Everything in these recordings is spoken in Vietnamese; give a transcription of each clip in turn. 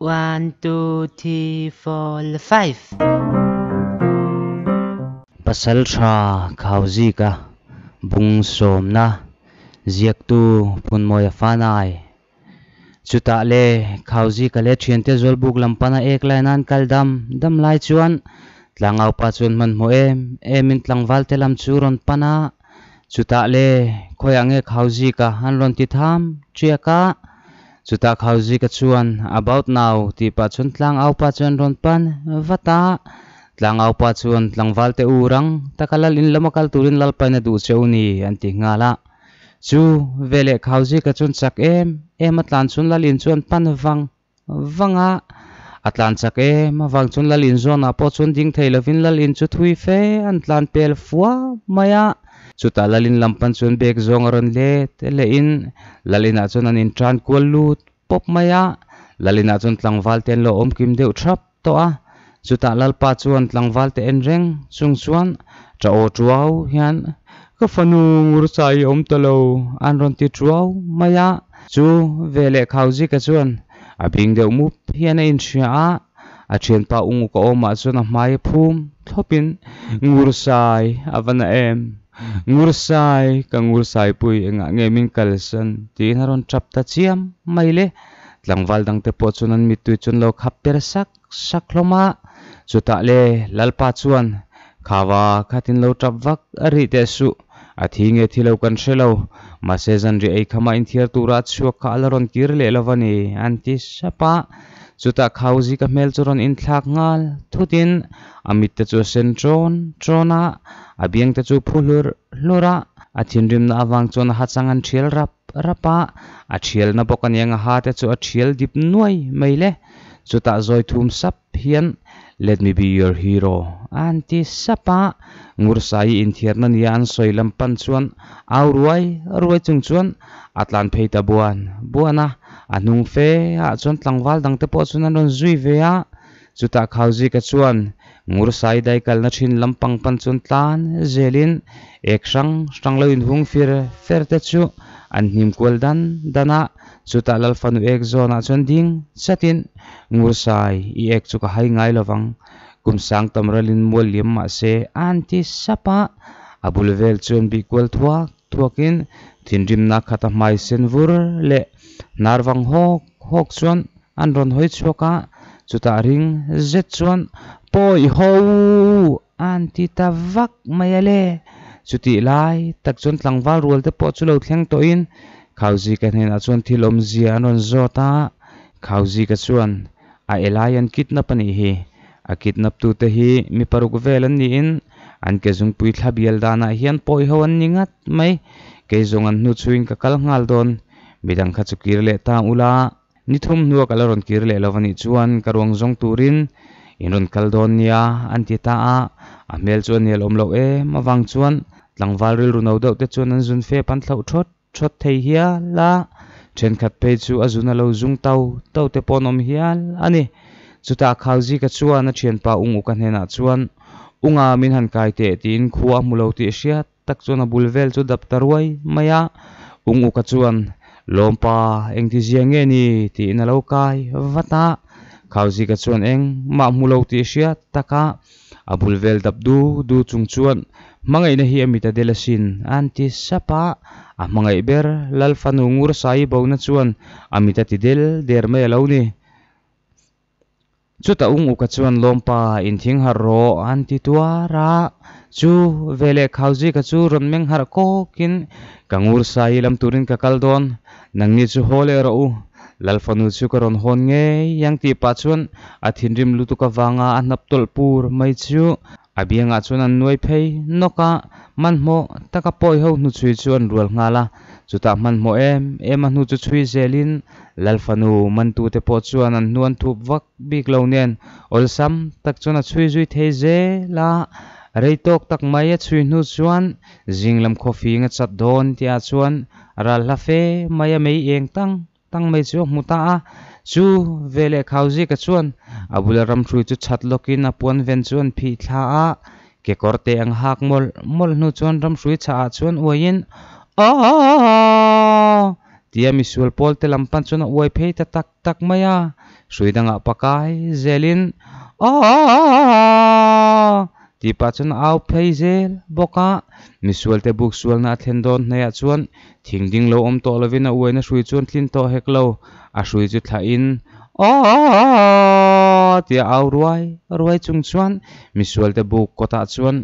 One, two, three, four, five. Pasal tra khawzi ka bung som na ziak tu pun moy fanai. Chuta le khawzi ka le thiante zol buk lampana ek lai nan kal dam dam lai chuan tlangau pa chun man mo em em in tlang wal te lam chu ron pana chuta le khoyang e khawzi ka han ron ti tham chia ka chuta khauji ka chuan about now ti pa chun tlang au pa chuan ron pan vata tlang au pa chuan tlangwal te urang takalal in lamakal turin lalpai na du cheuni an ti ngala chu vele khauji ka chun chak em em atlan chun lalin chuan pan wang wanga atlan chak em wang chun lalin zona po chun ding theilovin lalin chu thui fe an tlan pel fua maya ta lalin lampan chuan bag zawng a rawn hle te in lalin chuan an in tran kual lu pop mai a lalina tlang tlangval ten lo om kim deu thrap to a chuta lalpa chuan tlangval te en reng chung chuan trao tuau hian ka fanung ngur sai om talo an ron ti tuau maya chu vele khauji ka chuan a bing deuh mu hian in thria a a thian pa ung ko oma chuan a hmai phum thopin ngur sai avana em ngursai ka ngursai pui egnga nge min kalsan tiin a ran ṭap ta csiam mai le tlangval dangtepa csunan mittui chun lo khap per sak sak hloma csuta le lalpa csuan khava katin lo ṭap vak a rih te suh a thi nge thi lo kan hselo mase zanri eikhama inthir tûra tsuak kha ala ran kir lelo vani an ti sapa chúng ta chuta khauji ka hmel churon in thlak ngal thutin amite chu sentron trona abiang te chu phulur hlura a thinrim na awang chon sang an chiel rap rapa a thiel na bok aniang ha te cho a thiel dip nuai chúng ta zoi thum sap hiền, let me be your hero anti sapa ngursai in thirna nian soilam pan chuan auruai ruai chung chuan atlan pheita buan buana anung fe a chuan tlangwal dang te pawh chuan an rawn zui ve a chuta khauji ka chuan ngursai dai kalna thin lampang pan chuan tlan zelin ek sang sang lo in hung fir fer te chu an hnim kual dan dana chuta lal fanu ek zona chuan ding chatin ngursai i ek chu ka hai ngai lovang kumsang tamralin mual liam ma se anti sapa abul vel chuan bi kwal thuak thuakin thinrim na khata mai sen vur le narwang hok hok chuan an ron hoi chuaka chuta ring zet chuan poi ho anti ta vak mai le chuti lai tak chuan tlangwal rual te pawh chu lo thleng to in khauzi kan hen a chuan thilom zia an ron zota khauzi ka chuan a elai an kidnap ani hi a kidnap tu te hi mi paruk vel an niin an ke zung pui thla bial dana hian poi ho an ningat mai ke zung an nu chuing ka kal ngal don midang kha chukir le ta ula ni thum nu kala ron kir le lovani chuan karuang zong turin in ron kal don nia an ti ta a a mel chuan nel om lo e mawang chuan tlangwal ril runo deuh te chuan an zun fe pan thlau thot thot thei hia la then khat pe chu azuna lo zung tau tau te pon om hial ani chuta khalji ka chuan a thianpa ungu kan hena chuan unga min han kai te tin khuwa mulo ti hriat tak chuan a bul vel chu dap taruai maya ungu ka chuan lompa engti ziang nge ni ti in alo kai vata khalji ka chuan eng ma mulo ti hriat taka a bul vel dap du du chung chuan mangai na hi amita delasin anti sapa a mangai ber lal fanu ngur sai bo na chuan amita ti del der me lo ni chu ta ung uka chuan lawmpa in thing har ro an ti tuara chu vele khauji ka chu ronmeng har ko kin kangur sai lam turin ka kal don nangni chu hole ro u lalfanu chu ka ron hon nge yang ti pa chuan a thinrim lutu ka wanga a hnap tol pur mai chu abianga chuan an noi phei noka manhmo taka poi ho nu chui chuan rual ngala chuta man mo em em an nu chu chui zelin lalfanu man tu te po chuan an nuan thu vak bik lo nen ol sam tak chuna chui zui thei ze la reitok tak mai a chui nu chuan lam coffee nga chat don tia chuan ra la fe mai a mei eng tang tang mai chu muta a chu vele khauji ka chuan abula ram thui chu chat lokin a puan ven chuan phi thla a ke korte ang hak mol mol nu chuan ram thui cha chuan uin a oh, tia oh, oh, mi sual pol te lampan chuna uai phei ta tak tak maya suidanga pakai zelin a ti pa chun au phei zel boka mi sual te buk sual na then don na hneya chuan ding lo om to lovin a uaina sui chuan thlin to hek lo a sui chu thla in a tia au ruai ruai chung chuan mi sual te buk kota chuan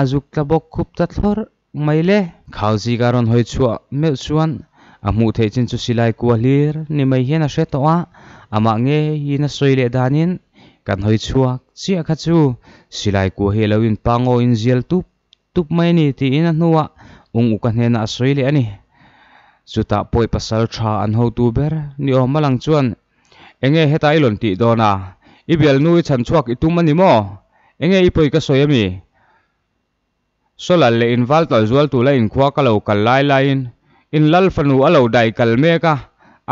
azuk tla bok khup ta thlor maile khalji garon hoi chua me chuan amu thei chin chu silai ku hlir ni mai hian a hre to a ama nge hi na soile danin kan hoi chua chi kha chu silai ku he in pango in zial tu tup mai ni ti in a nuwa ung u kan hen a soile ani chuta poi pasal tha an ho tu ber ni o malang chuan enge hetai lon ti dona ibel nui chan chuak itum ani mo enge ipoi ka soyami so la le in val tal zual tu la in khua ka lo kal lai lai in in lal fanu a lo dai kal me ka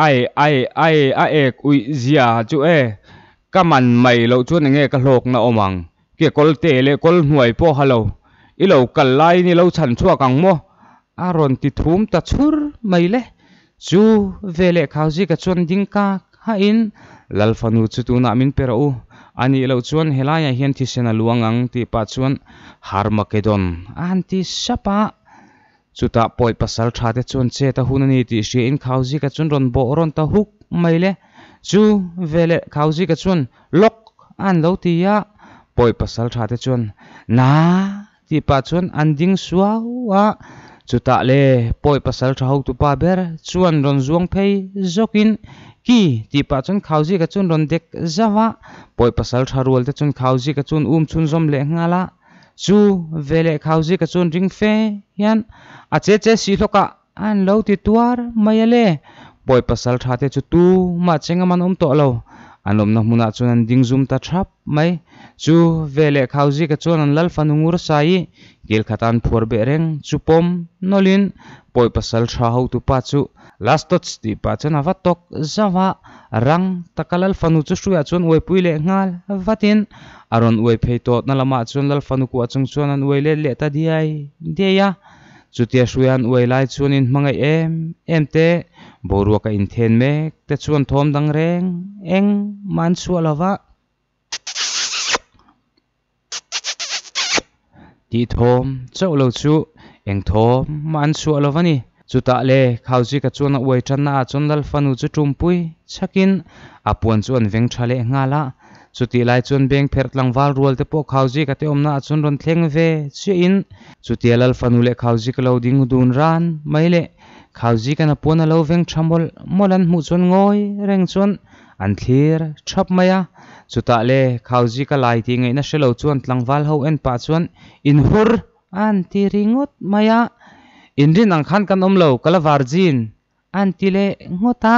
ai ai ai a ek ui zia chu e ka man mai lo chu nge ka lok na omang kia kol te le kol hnuai po halo i lo kal lai ni lo chan chua kang mo a ron ti thum ta chur mai le chu vele khaw ji ka chon ding ka ha in lalfanu chutuna min perau ani lo chuan helaya hian thi sena luangang ti pa chuan har makedon an ti sapa chuta poi pasal tha te chuan che ta hun ani ti hri in khauji ka chun ron bo ron ta huk maile le chu vele khauji ka chun lok an lo ti ya poi pasal tha te chuan na ti pa chuan an ding suwa chuta le poi pasal tha hok tu pa ber chuan ron zuang phei zokin hi ti pa chun khauji ka chun ron dek zawa poi pasal tharul te chun khauji ka chun um chun zom le ngala chu vele khauji ka chun ring fe hian a che che si hloka an lo ti tuar mai le poi pasal tha te chu tu ma chengaman um to lo an lom na hmuna chuan an ding zum ta thap mai chu vele khauji ka chuan an lal fanungur sai gel khatan phur be reng chu pom nolin poi pasal tha ho tu pa chu lastots ti pa chan awa tok zawa rang takalal fanu chu suya chuan oi puile ngal vatin aron oi phei to na lama chuan lal fanu ku achung chuan an oi le le ta diai deya chutia hruian uai lai chuanin hmangai em em te borua ka in then mek te chuan thawm dang reng eng man chu alova ti thawm chau lo chu eng thawm man chu alova ni chuta le khauji ka chuan uai thanna a chon dal fanu chu tumpui chakin apuan chuan veng thale nga la chuti lai chun bank pher tlang wal rual te po khauji ka te omna achun ron thleng ve chu in chuti alal fanule khauji ka lo ding dun ran maile khauji kana pona lo veng thamol molan mu chun ngoi reng chun an thlir thap maya chuta le khauji ka lai ti ngai na shelo chuan tlangwal ho en pa chuan in hur an ti ringot maya inrin ang khan kan omlo kala varjin an ti le ngota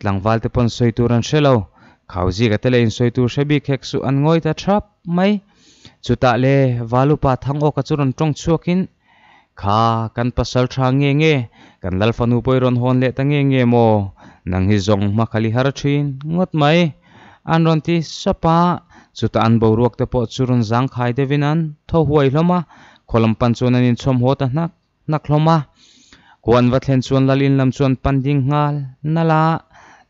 tlangwal te pon soituran shelo khảo gì cái tên soi tu sẽ bị khek su ăn ngồi ta chắp mấy chú ta lê valu pa thăng ô cái chú rồng trong chuộc in kha kan pasal tha nghe nghe kan lal phanu poi ron hon le ta nghe nghe mo nang hi zong ma khali har thin ngot mai an ron ti sapa chu ta an bo ruak te po churon jang khai de vinan tho huai hloma kholam pan chuan an in chom ho ta nak nak hloma kwan va thlen chuan lalin lam pan ding ngal nala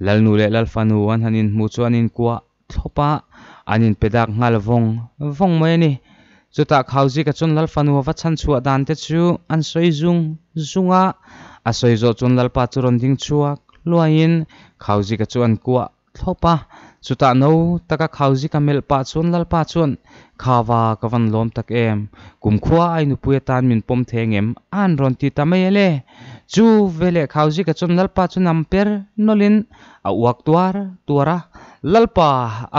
lal nu le lal fanu an hanin mu chuanin kwa thopa anin pedak ngal vong vong mai ni chuta khauji ka chun lal fanu wa chan chu dan te chu an soi zung zunga a soi zo chun lal pa chu ron ding chuak luain khauji ka chuan kwa thopa chuta no taka khauji ka mel pa chun lal pa chun khawa ka van lom tak em kum khua ai nu puya tan min pom theng em an ron ti ta mai le chu vele khawji ka chun lalpa chu namper nolin a uak tuar tuara lalpa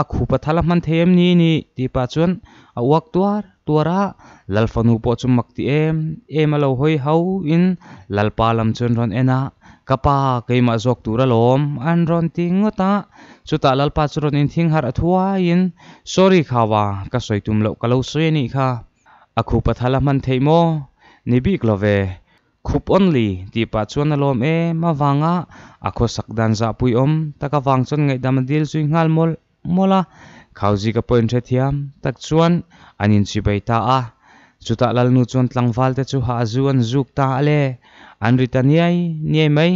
a khupa thala man them ni ni ti pa chun a uak tuar tuara lalfa nu po chu makti em em alo hoi hau in lalpa lam chun ron ena kapa keima jok tura lom an ron ti ngota ta lalpa chu ron in thing har athua in sorry khawa ka soitum lo kalo soyani kha akhu pathala man theimo nibik love khup only ti pa chuan alom e mawanga akho sakdan za pui om taka wang chon ngai dam dil sui ngal mol mola khauji ka point the thiam tak chuan anin chi bai ta a chuta lal nu chuan tlangwal te chu ha zuan zuk ta ale an ta niai mai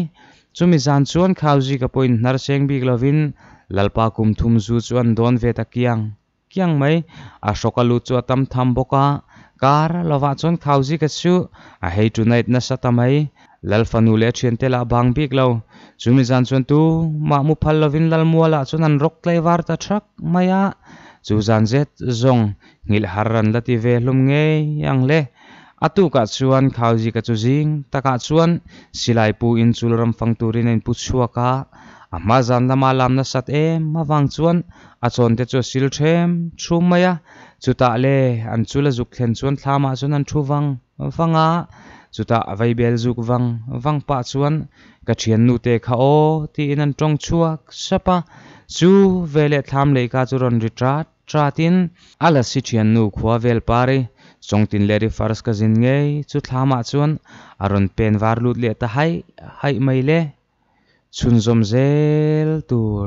chumi zan chuan khauji ka point nar seng bi glovin lalpa kum thum zu chuan don ve ta kiang mai ashoka lu chu atam tham boka kar lova chon khauji ka chu a hey tonight na satam hei lal fanu le thian te la bang bik lo chumi jan chon tu ma mu phal lovin lal muala chon an rok tlai war ta thak maya chu jan zet zong ngil harran lati ve lum nge yang le atu ka chuan khauji ka chu jing taka chuan silai pu in chul ram fang turin en pu chua ka ama zan lama lam na sat em ma wang chuan a chon te chu sil them thu maya Chú ta anh chuta le an chula zuk thlen chuan thlama ah chuan an thu wang wanga ah. chuta vai bel zuk wang wang pa chuan ka thian nu te kha o ti in an tong chuak sapa chu vele tham le ka chu ron ritra tratin ala si thian nu khwa trong tin chongtin leri fars ka zin ngei chu thlama ah chuan aron pen var lut le ta hay hai mai le chunzom zel tur